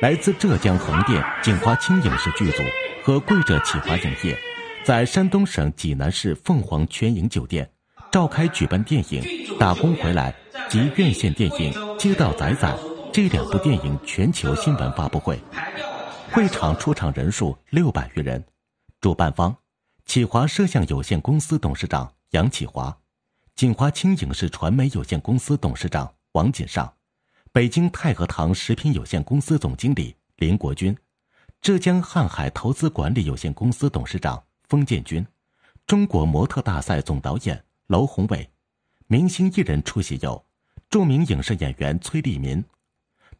来自浙江横店锦华青影视剧组和贵州启华影业，在山东省济南市凤凰泉影酒店召开，举办电影《打工回来》及院线电影《街道仔仔》这两部电影全球新闻发布会。会场出场人数六百余人，主办方启华摄像有限公司董事长杨启华，锦华青影视传媒有限公司董事长王锦尚。北京太和堂食品有限公司总经理林国军，浙江瀚海投资管理有限公司董事长封建军，中国模特大赛总导演娄宏伟，明星艺人出席有著名影视演员崔丽民、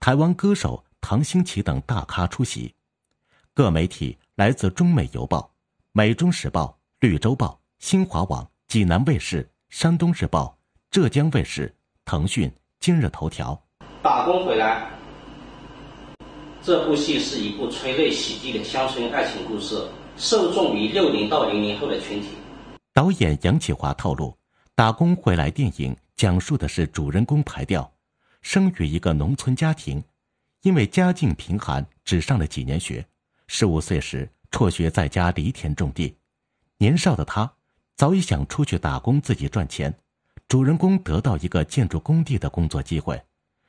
台湾歌手唐兴奇等大咖出席。各媒体来自《中美邮报》《美中时报》《绿洲报》《新华网》《济南卫视》《山东日报》《浙江卫视》《腾讯》《今日头条》。打工回来，这部戏是一部催泪喜剧的乡村爱情故事，受众于六零到零零后的群体。导演杨启华透露，《打工回来》电影讲述的是主人公排调，生于一个农村家庭，因为家境贫寒，只上了几年学，十五岁时辍学在家犁田种地。年少的他早已想出去打工，自己赚钱。主人公得到一个建筑工地的工作机会。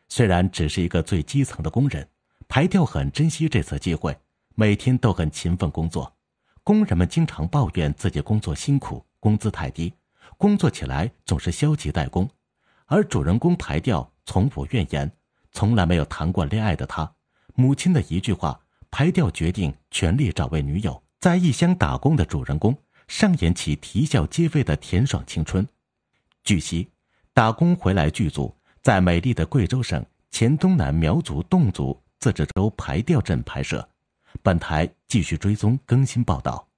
虽然只是一个最基层的工人，排调很珍惜这次机会，每天都很勤奋工作。工人们经常抱怨自己工作辛苦，工资太低，工作起来总是消极怠工。而主人公排调从不怨言，从来没有谈过恋爱的他，母亲的一句话，排调决定全力找位女友。在异乡打工的主人公，上演起啼笑皆非的甜爽青春。据悉，打工回来剧组。在美丽的贵州省黔东南苗族侗族自治州排调镇拍摄，本台继续追踪更新报道。